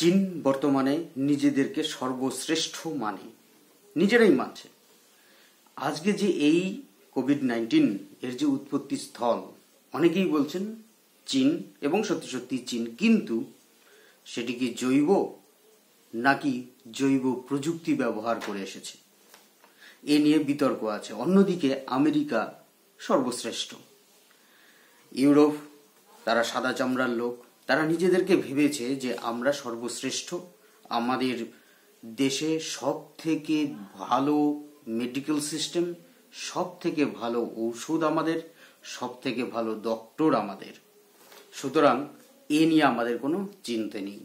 চীন বর্তমানে নিজেদেরকে সর্বশ্রেষ্ঠ মানে নিজেরাই মানছে আজকে যে এই কোভিড নাইন্টিন এর যে উৎপত্তি স্থল অনেকেই বলছেন চীন এবং সত্যি সত্যি চীন কিন্তু সেটি কি জৈব নাকি জৈব প্রযুক্তি ব্যবহার করে এসেছে এ নিয়ে বিতর্ক আছে অন্যদিকে আমেরিকা সর্বশ্রেষ্ঠ ইউরোপ তারা সাদা চামড়ার লোক তারা নিজেদেরকে ভেবেছে যে আমরা সর্বশ্রেষ্ঠ আমাদের দেশে সব থেকে ভালো মেডিকেল সিস্টেম সব থেকে ভালো ঔষধ আমাদের সব থেকে ভালো ডক্টর আমাদের সুতরাং এ নিয়ে আমাদের কোনো চিন্তা নেই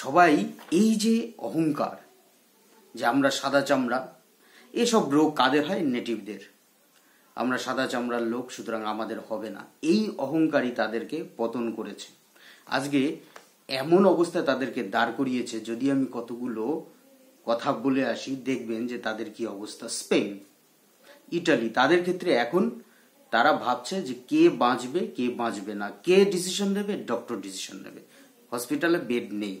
সবাই এই যে অহংকার যে আমরা সাদা চামড়া এসব রোগ কাদের হয় নেটিভদের আমরা সাদা চামড়ার লোক সুতরাং আমাদের হবে না এই অহংকারই তাদেরকে পতন করেছে আজকে এমন অবস্থায় তাদেরকে দাঁড় করিয়েছে যদি আমি কতগুলো কথা বলে আসি দেখবেন যে তাদের কি অবস্থা স্পেন ইটালি তাদের ক্ষেত্রে এখন তারা ভাবছে যে কে বাঁচবে কে বাঁচবে না কে ডিসিশন নেবে ডক্টর ডিসিশন নেবে হসপিটালে বেড নেই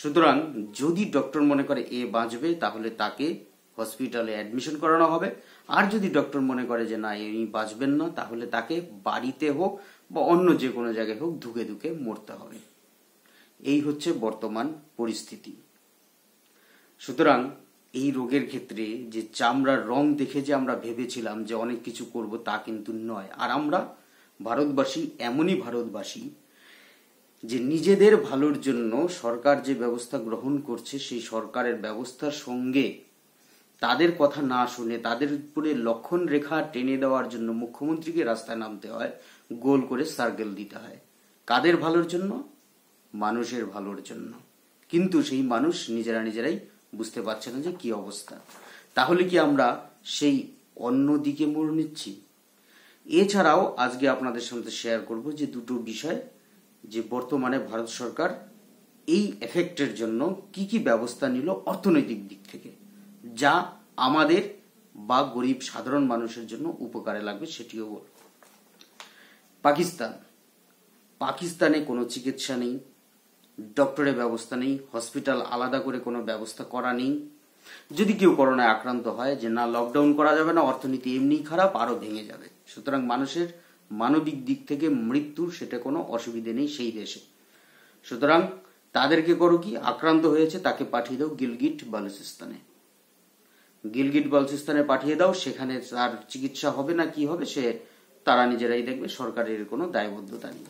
সুতরাং যদি ডক্টর মনে করে এ বাঁচবে তাহলে তাকে হসপিটালে অ্যাডমিশন করানো হবে আর যদি ডক্টর মনে করে যে না ইনি বাঁচবেন না তাহলে তাকে বাড়িতে হোক বা অন্য যে কোনো জায়গায় হোক ধুকে ধুকে মরতে হবে এই হচ্ছে বর্তমান পরিস্থিতি সুতরাং এই রোগের ক্ষেত্রে যে চামড়ার রং দেখে যে আমরা ভেবেছিলাম যে অনেক কিছু করব তা কিন্তু নয় আর আমরা ভারতবাসী এমনই ভারতবাসী যে নিজেদের ভালোর জন্য সরকার যে ব্যবস্থা গ্রহণ করছে সেই সরকারের ব্যবস্থার সঙ্গে তাদের কথা না শুনে তাদের উপরে লক্ষণ রেখা টেনে দেওয়ার জন্য মুখ্যমন্ত্রীকে রাস্তায় নামতে হয় গোল করে সার্কেল দিতে হয় কাদের ভালোর জন্য মানুষের ভালোর জন্য কিন্তু সেই মানুষ নিজেরা নিজেরাই বুঝতে পারছে না যে কি অবস্থা তাহলে কি আমরা সেই অন্য দিকে মোড় নিচ্ছি এছাড়াও আজকে আপনাদের সঙ্গে শেয়ার করব যে দুটো বিষয় যে বর্তমানে ভারত সরকার এই এফেক্টের জন্য কি কি ব্যবস্থা নিল অর্থনৈতিক দিক থেকে যা আমাদের বা গরিব সাধারণ মানুষের জন্য উপকারে লাগবে সেটিও বল পাকিস্তান পাকিস্তানে কোনো চিকিৎসা নেই ডক্টরের ব্যবস্থা নেই হসপিটাল আলাদা করে কোনো ব্যবস্থা করা নেই যদি কেউ করোনায় আক্রান্ত হয় যে না লকডাউন করা যাবে না অর্থনীতি এমনি খারাপ আরও ভেঙে যাবে সুতরাং মানুষের মানবিক দিক থেকে মৃত্যুর সেটা কোনো অসুবিধে নেই সেই দেশে সুতরাং তাদেরকে করো কি আক্রান্ত হয়েছে তাকে পাঠিয়ে দাও গিলগিট বালুচিস্তানে গিলগিট বলচিস্তানে পাঠিয়ে দাও সেখানে তার চিকিৎসা হবে না কি হবে সে তারা নিজেরাই দেখবে সরকারের কোনো দায়বদ্ধতা নেই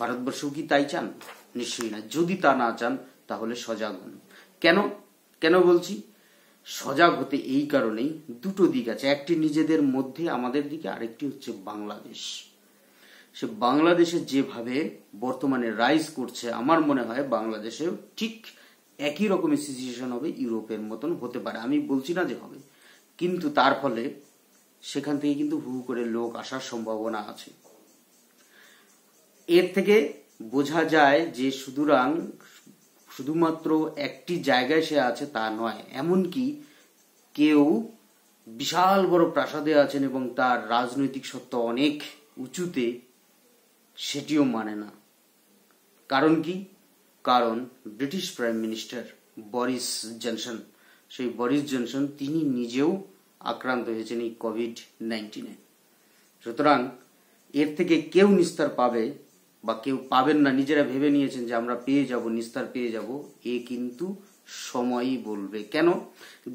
ভারতবর্ষেও কি তাই চান নিশ্চয়ই না যদি তা না চান তাহলে সজাগ হন কেন কেন বলছি সজাগ হতে এই কারণেই দুটো দিক আছে একটি নিজেদের মধ্যে আমাদের দিকে আরেকটি হচ্ছে বাংলাদেশ সে বাংলাদেশে যেভাবে বর্তমানে রাইজ করছে আমার মনে হয় বাংলাদেশেও ঠিক একই রকমের সিচুয়েশন হবে ইউরোপের মতন হতে পারে আমি বলছি না যে হবে কিন্তু তার ফলে সেখান থেকে কিন্তু হু করে লোক আসার সম্ভাবনা আছে এর থেকে বোঝা যায় যে সুতরাং শুধুমাত্র একটি জায়গায় সে আছে তা নয় এমনকি কেউ বিশাল বড় প্রাসাদে আছেন এবং তার রাজনৈতিক সত্য অনেক উঁচুতে সেটিও মানে না কারণ কি কারণ British prime minister Boris Johnson সেই বরিস জনসন তিনি নিজেও আক্রান্ত হয়েছেন এই কোভিড নাইন্টিনে সুতরাং এর থেকে কেউ নিস্তার পাবে বা কেউ পাবেন না নিজেরা ভেবে নিয়েছেন যে আমরা পেয়ে যাব নিস্তার পেয়ে যাব এ কিন্তু সময়ই বলবে কেন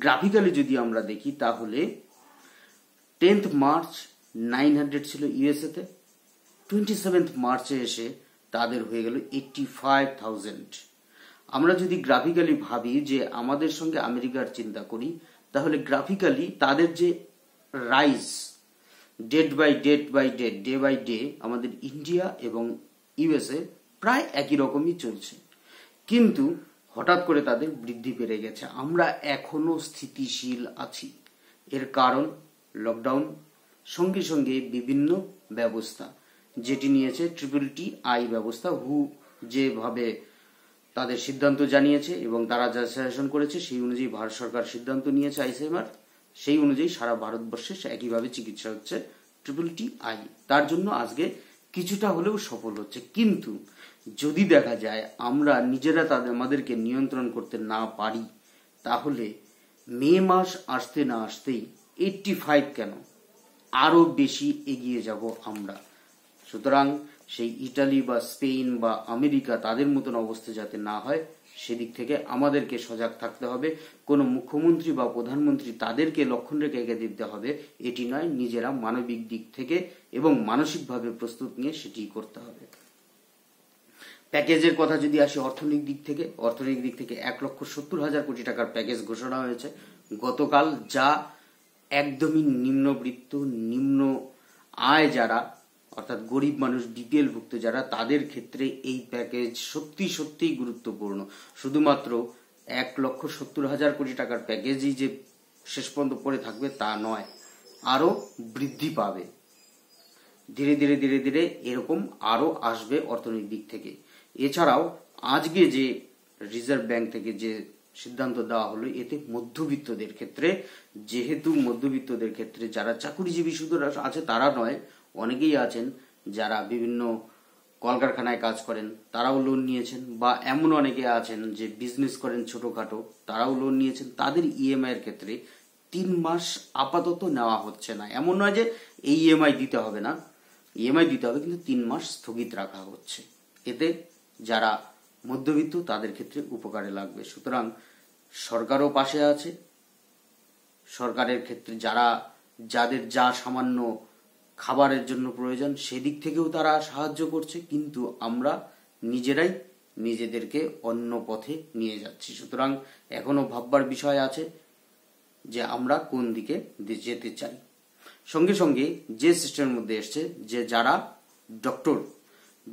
গ্রাফিক্যালি যদি আমরা দেখি তাহলে টেন্থ মার্চ নাইন হান্ড্রেড ছিল ইউএসএতে টোয়েন্টি সেভেন্থ মার্চে এসে তাদের হয়ে গেল এইট্টি ফাইভ থাউজেন্ড আমরা যদি গ্রাফিক্যালি ভাবি যে আমাদের সঙ্গে আমেরিকার চিন্তা করি তাহলে গ্রাফিক্যালি তাদের যে rise date by date by date day by day আমাদের ইন্ডিয়া এবং ইউএসএ প্রায় একই রকমই চলছে কিন্তু হঠাৎ করে তাদের বৃদ্ধি বেড়ে গেছে আমরা এখনো স্থিতিশীল আছি এর কারণ লকডাউন সঙ্গে সঙ্গে বিভিন্ন ব্যবস্থা যেটি নিয়েছে ট্রিপল টি আই ব্যবস্থা হু যেভাবে তাদের সিদ্ধান্ত জানিয়েছে এবং তারা যা সাজেশন করেছে সেই অনুযায়ী ভারত সরকার সিদ্ধান্ত নিয়েছে আইসিএমআর সেই অনুযায়ী সারা ভারতবর্ষে একইভাবে চিকিৎসা হচ্ছে ট্রিপল টি আই তার জন্য আজকে কিছুটা হলেও সফল হচ্ছে কিন্তু যদি দেখা যায় আমরা নিজেরা তাদের আমাদেরকে নিয়ন্ত্রণ করতে না পারি তাহলে মে মাস আসতে না আসতেই এইটটি ফাইভ কেন আরো বেশি এগিয়ে যাব আমরা সুতরাং সেই ইটালি বা স্পেন বা আমেরিকা তাদের মতন অবস্থা যাতে না হয় সেদিক থেকে আমাদেরকে সজাগ থাকতে হবে কোনো মুখ্যমন্ত্রী বা প্রধানমন্ত্রী তাদেরকে লক্ষণ রেখে এগিয়ে দিতে হবে এটি নয় নিজেরা মানবিক দিক থেকে এবং মানসিকভাবে প্রস্তুত নিয়ে সেটি করতে হবে প্যাকেজের কথা যদি আসি অর্থনৈতিক দিক থেকে অর্থনৈতিক দিক থেকে এক লক্ষ সত্তর হাজার কোটি টাকার প্যাকেজ ঘোষণা হয়েছে গতকাল যা একদমই নিম্নবৃত্ত নিম্ন আয় যারা অর্থাৎ গরিব মানুষ বিপিএল ভুক্ত যারা তাদের ক্ষেত্রে এই প্যাকেজ সত্যি সত্যি গুরুত্বপূর্ণ শুধুমাত্র এক লক্ষ সত্তর হাজার কোটি টাকার প্যাকেজই যে শেষ পর্যন্ত পড়ে থাকবে তা নয় আরও বৃদ্ধি পাবে ধীরে ধীরে ধীরে ধীরে এরকম আরও আসবে অর্থনৈতিক দিক থেকে এছাড়াও আজকে যে রিজার্ভ ব্যাংক থেকে যে সিদ্ধান্ত দেওয়া হলো এতে মধ্যবিত্তদের ক্ষেত্রে যেহেতু মধ্যবিত্তদের ক্ষেত্রে যারা চাকুরিজীবী শুধু আছে তারা নয় অনেকেই আছেন যারা বিভিন্ন কলকারখানায় কাজ করেন তারাও লোন নিয়েছেন বা এমন অনেকে আছেন যে বিজনেস করেন ছোটোখাটো তারাও লোন নিয়েছেন তাদের ইএমআই e এর ক্ষেত্রে তিন মাস আপাতত নেওয়া হচ্ছে না এমন নয় যে এই ইএমআই e দিতে হবে না ইএমআই e দিতে হবে কিন্তু তিন মাস স্থগিত রাখা হচ্ছে এতে যারা মধ্যবিত্ত তাদের ক্ষেত্রে উপকারে লাগবে সুতরাং সরকারও পাশে আছে সরকারের ক্ষেত্রে যারা যাদের যা সামান্য খাবারের জন্য প্রয়োজন সেদিক থেকেও তারা সাহায্য করছে কিন্তু আমরা নিজেরাই নিজেদেরকে অন্য পথে নিয়ে যাচ্ছি সুতরাং এখনো ভাববার বিষয় আছে যে আমরা কোন দিকে যেতে চাই সঙ্গে সঙ্গে যে সিস্টেমের মধ্যে এসছে যে যারা ডক্টর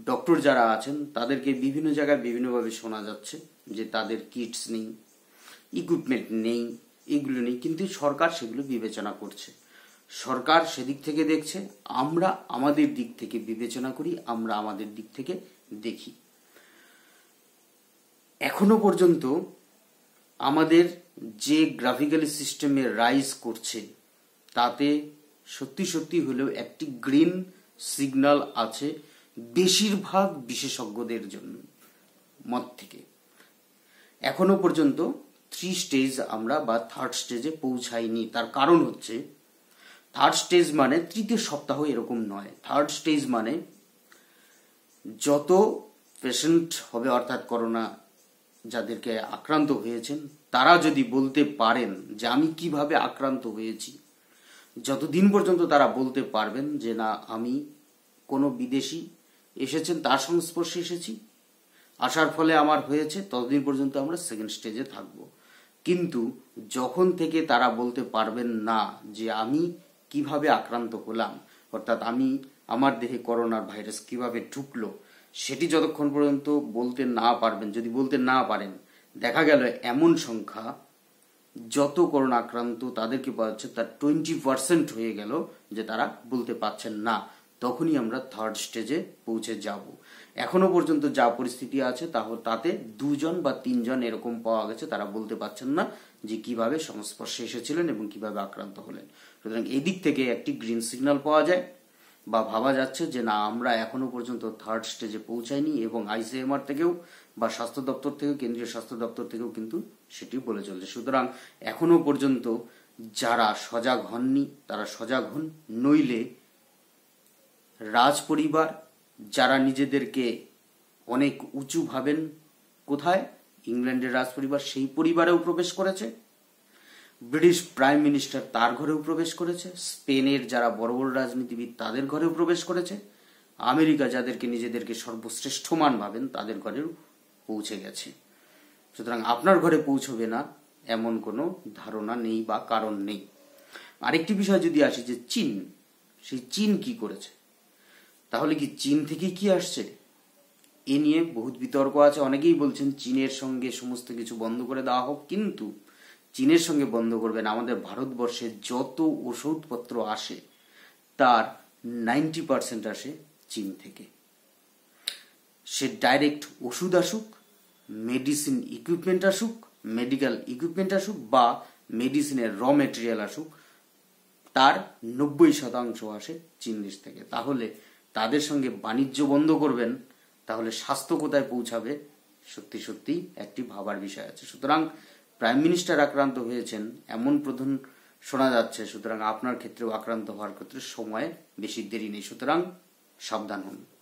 ডক্টর যারা আছেন তাদেরকে বিভিন্ন জায়গায় বিভিন্নভাবে শোনা যাচ্ছে যে তাদের কিটস নেই ইকুইপমেন্ট নেই এগুলো নেই কিন্তু সরকার সেগুলো বিবেচনা করছে সরকার সেদিক থেকে দেখছে আমরা আমাদের দিক থেকে বিবেচনা করি আমরা আমাদের দিক থেকে দেখি এখনো পর্যন্ত আমাদের যে গ্রাফিক্যাল সিস্টেমে রাইজ করছে তাতে সত্যি সত্যি হলেও একটি গ্রিন সিগন্যাল আছে বেশিরভাগ বিশেষজ্ঞদের জন্য মত থেকে এখনো পর্যন্ত থ্রি স্টেজ আমরা বা থার্ড স্টেজে পৌঁছাইনি তার কারণ হচ্ছে থার্ড স্টেজ মানে তৃতীয় সপ্তাহ এরকম নয় থার্ড স্টেজ মানে যত পেশেন্ট হবে অর্থাৎ করোনা যাদেরকে আক্রান্ত হয়েছেন তারা যদি বলতে পারেন যে আমি কিভাবে আক্রান্ত হয়েছি যতদিন পর্যন্ত তারা বলতে পারবেন যে না আমি কোনো বিদেশি এসেছেন তার সংস্পর্শে এসেছি আসার ফলে আমার হয়েছে ততদিন পর্যন্ত আমরা সেকেন্ড স্টেজে থাকব কিন্তু যখন থেকে তারা বলতে পারবেন না যে আমি কিভাবে আক্রান্ত হলাম অর্থাৎ আমি আমার দেহে করোনার ভাইরাস কিভাবে ঢুকলো সেটি যতক্ষণ পর্যন্ত বলতে না পারবেন যদি বলতে না পারেন দেখা গেল এমন সংখ্যা যত করোনা আক্রান্ত তাদেরকে পাওয়া যাচ্ছে তার টোয়েন্টি পার্সেন্ট হয়ে গেল যে তারা বলতে পারছেন না তখনই আমরা থার্ড স্টেজে পৌঁছে যাব এখনো পর্যন্ত যা পরিস্থিতি আছে তাহ তাতে দুজন বা তিনজন এরকম পাওয়া গেছে তারা বলতে পারছেন না যে কিভাবে সংস্পর্শে এসেছিলেন এবং কিভাবে আক্রান্ত হলেন সুতরাং এদিক থেকে একটি গ্রিন সিগন্যাল পাওয়া যায় বা ভাবা যাচ্ছে যে না আমরা এখনো পর্যন্ত থার্ড স্টেজে পৌঁছাইনি এবং আইসিএমআর থেকেও বা স্বাস্থ্য দপ্তর থেকেও কেন্দ্রীয় স্বাস্থ্য দপ্তর থেকেও কিন্তু সেটি বলে চলছে সুতরাং এখনো পর্যন্ত যারা সজাগ হননি তারা সজাগ হন নইলে রাজপরিবার যারা নিজেদেরকে অনেক উঁচু ভাবেন কোথায় ইংল্যান্ডের রাজপরিবার সেই পরিবারেও প্রবেশ করেছে ব্রিটিশ প্রাইম মিনিস্টার তার ঘরেও প্রবেশ করেছে স্পেনের যারা বড় বড় রাজনীতিবিদ তাদের ঘরেও প্রবেশ করেছে আমেরিকা যাদেরকে নিজেদেরকে সর্বশ্রেষ্ঠ মান ভাবেন তাদের ঘরেও পৌঁছে গেছে সুতরাং আপনার ঘরে পৌঁছবে না এমন কোনো ধারণা নেই বা কারণ নেই আরেকটি বিষয় যদি আসি যে চীন সেই চীন কি করেছে তাহলে কি চীন থেকে কি আসছে এ নিয়ে বহুত বিতর্ক আছে অনেকেই বলছেন চীনের সঙ্গে সমস্ত কিছু বন্ধ করে দেওয়া হোক কিন্তু চীনের সঙ্গে বন্ধ করবেন আমাদের ভারতবর্ষে যত ওষুধপত্র আসে তার নাইনটি পারসেন্ট আসে চীন থেকে সে ডাইরেক্ট ওষুধ আসুক মেডিসিন ইকুইপমেন্ট আসুক মেডিকেল ইকুইপমেন্ট আসুক বা মেডিসিনের র মেটেরিয়াল আসুক তার নব্বই শতাংশ আসে চীন দেশ থেকে তাহলে তাদের সঙ্গে বাণিজ্য বন্ধ করবেন তাহলে স্বাস্থ্য কোথায় পৌঁছাবে সত্যি সত্যি একটি ভাবার বিষয় আছে সুতরাং প্রাইম মিনিস্টার আক্রান্ত হয়েছেন এমন প্রধান শোনা যাচ্ছে সুতরাং আপনার ক্ষেত্রেও আক্রান্ত হওয়ার ক্ষেত্রে সময়ের বেশি দেরি নেই সুতরাং সাবধান হন